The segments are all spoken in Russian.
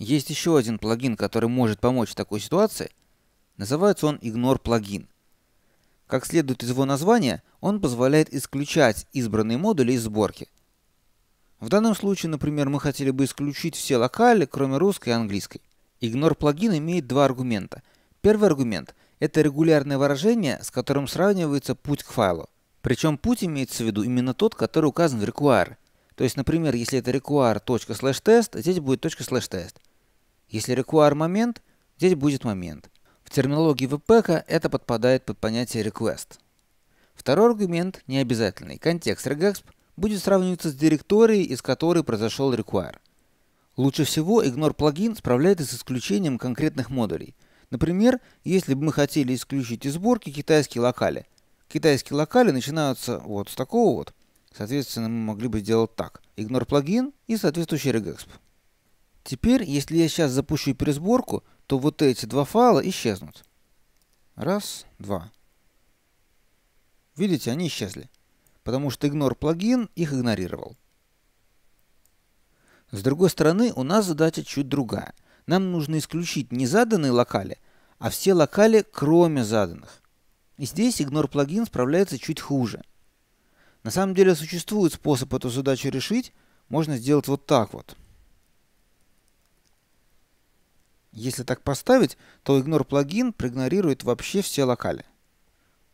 Есть еще один плагин, который может помочь в такой ситуации. Называется он Ignore плагин. Как следует из его названия, он позволяет исключать избранные модули из сборки. В данном случае, например, мы хотели бы исключить все локали, кроме русской и английской. Ignore плагин имеет два аргумента. Первый аргумент – это регулярное выражение, с которым сравнивается путь к файлу. Причем путь имеется в виду именно тот, который указан в require. То есть, например, если это .test, здесь будет .test. Если require момент, здесь будет момент. В терминологии VPK это подпадает под понятие request. Второй аргумент необязательный. Контекст regexp будет сравниваться с директорией, из которой произошел require. Лучше всего Ignore плагин справляется с исключением конкретных модулей. Например, если бы мы хотели исключить из сборки китайские локали. Китайские локали начинаются вот с такого вот. Соответственно, мы могли бы сделать так. Ignore плагин и соответствующий regexp. Теперь, если я сейчас запущу пересборку, то вот эти два файла исчезнут. Раз, два. Видите, они исчезли, потому что Ignore плагин их игнорировал. С другой стороны, у нас задача чуть другая. Нам нужно исключить не заданные локали, а все локали, кроме заданных. И здесь Ignore плагин справляется чуть хуже. На самом деле существует способ эту задачу решить, можно сделать вот так вот. Если так поставить, то Ignore плагин проигнорирует вообще все локали.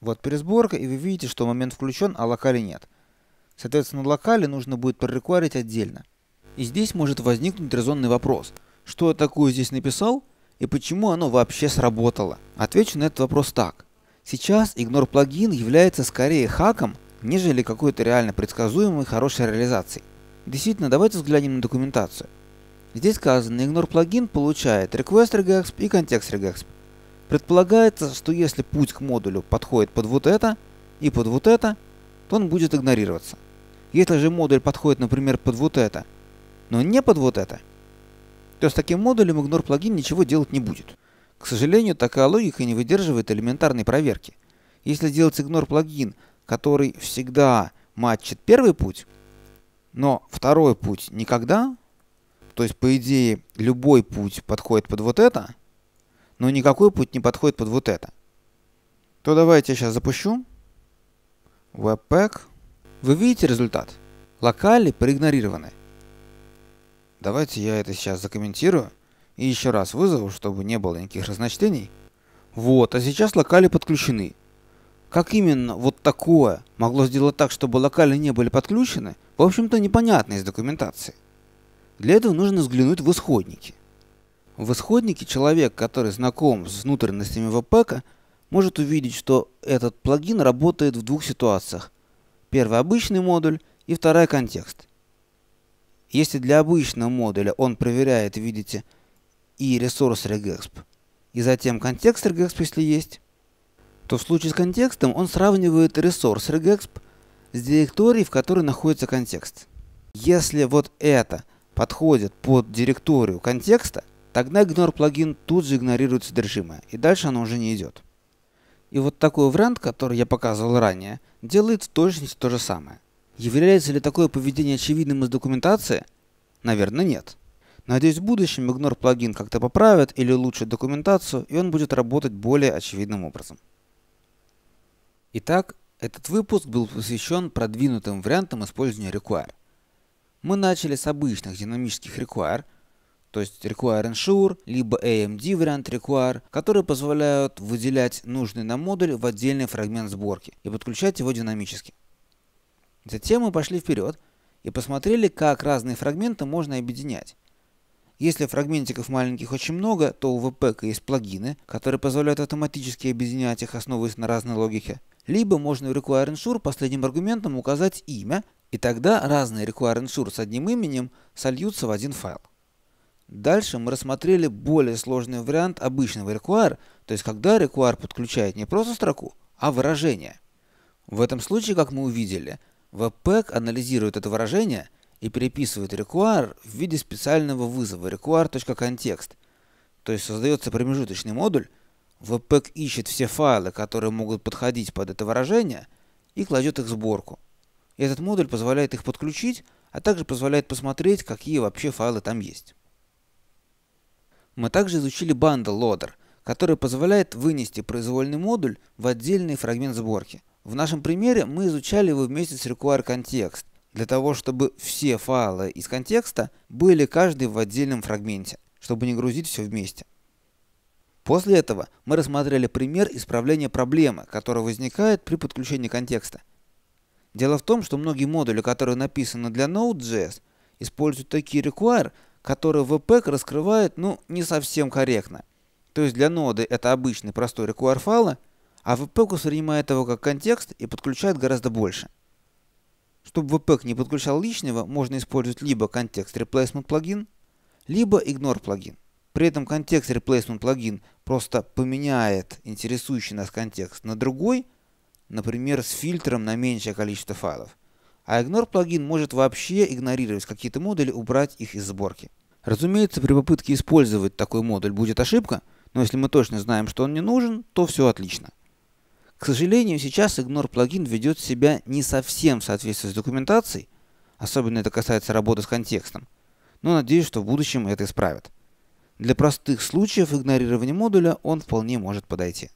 Вот пересборка, и вы видите, что момент включен, а локали нет. Соответственно, локали нужно будет прорекварить отдельно. И здесь может возникнуть резонный вопрос. Что я такое здесь написал и почему оно вообще сработало? Отвечу на этот вопрос так. Сейчас Ignore плагин является скорее хаком, нежели какой-то реально предсказуемой хорошей реализацией. Действительно, давайте взглянем на документацию. Здесь сказано, ignore плагин получает request regex и context regex. Предполагается, что если путь к модулю подходит под вот это и под вот это, то он будет игнорироваться. Если же модуль подходит, например, под вот это, но не под вот это, то с таким модулем ignore плагин ничего делать не будет. К сожалению, такая логика не выдерживает элементарной проверки. Если делать ignore плагин, который всегда матчит первый путь, но второй путь никогда, то есть, по идее, любой путь подходит под вот это, но никакой путь не подходит под вот это. То давайте я сейчас запущу. Webpack. Вы видите результат? Локали проигнорированы. Давайте я это сейчас закомментирую и еще раз вызову, чтобы не было никаких разночтений. Вот, а сейчас локали подключены. Как именно вот такое могло сделать так, чтобы локали не были подключены, в общем-то непонятно из документации. Для этого нужно взглянуть в исходники. В исходнике человек, который знаком с внутренностями веб-пэка, может увидеть, что этот плагин работает в двух ситуациях. Первый – обычный модуль, и вторая – контекст. Если для обычного модуля он проверяет, видите, и ресурс regexp, и затем контекст regexp если есть, то в случае с контекстом он сравнивает ресурс regexp с директорией, в которой находится контекст. Если вот это – подходит под директорию контекста, тогда ignore плагин тут же игнорирует содержимое, и дальше оно уже не идет. И вот такой вариант, который я показывал ранее, делает в точности то же самое. Является ли такое поведение очевидным из документации? Наверное, нет. Надеюсь, в будущем Ignore плагин как-то поправят или улучшат документацию, и он будет работать более очевидным образом. Итак, этот выпуск был посвящен продвинутым вариантам использования require мы начали с обычных динамических require, то есть require ensure, либо AMD вариант require, которые позволяют выделять нужный нам модуль в отдельный фрагмент сборки и подключать его динамически. Затем мы пошли вперед и посмотрели, как разные фрагменты можно объединять. Если фрагментиков маленьких очень много, то у VPK есть плагины, которые позволяют автоматически объединять их, основываясь на разной логике. Либо можно в require ensure последним аргументом указать имя, и тогда разные require insure с одним именем сольются в один файл. Дальше мы рассмотрели более сложный вариант обычного require, то есть когда require подключает не просто строку, а выражение. В этом случае, как мы увидели, Webpack анализирует это выражение и переписывает require в виде специального вызова require.context. То есть создается промежуточный модуль, Webpack ищет все файлы, которые могут подходить под это выражение, и кладет их в сборку. И Этот модуль позволяет их подключить, а также позволяет посмотреть, какие вообще файлы там есть. Мы также изучили Bundle Loader, который позволяет вынести произвольный модуль в отдельный фрагмент сборки. В нашем примере мы изучали его вместе с Require Context, для того чтобы все файлы из контекста были каждый в отдельном фрагменте, чтобы не грузить все вместе. После этого мы рассмотрели пример исправления проблемы, которая возникает при подключении контекста – Дело в том, что многие модули, которые написаны для Node.js, используют такие require, которые Webpack раскрывает, ну, не совсем корректно. То есть для ноды это обычный простой require файла, а Webpack воспринимает его как контекст и подключает гораздо больше. Чтобы Webpack не подключал лишнего, можно использовать либо контекст replacement плагин, либо ignore плагин. При этом контекст replacement плагин просто поменяет интересующий нас контекст на другой, например, с фильтром на меньшее количество файлов. А Ignore плагин может вообще игнорировать какие-то модули, убрать их из сборки. Разумеется, при попытке использовать такой модуль будет ошибка, но если мы точно знаем, что он не нужен, то все отлично. К сожалению, сейчас Ignore плагин ведет себя не совсем в соответствии с документацией, особенно это касается работы с контекстом, но надеюсь, что в будущем это исправят. Для простых случаев игнорирования модуля он вполне может подойти.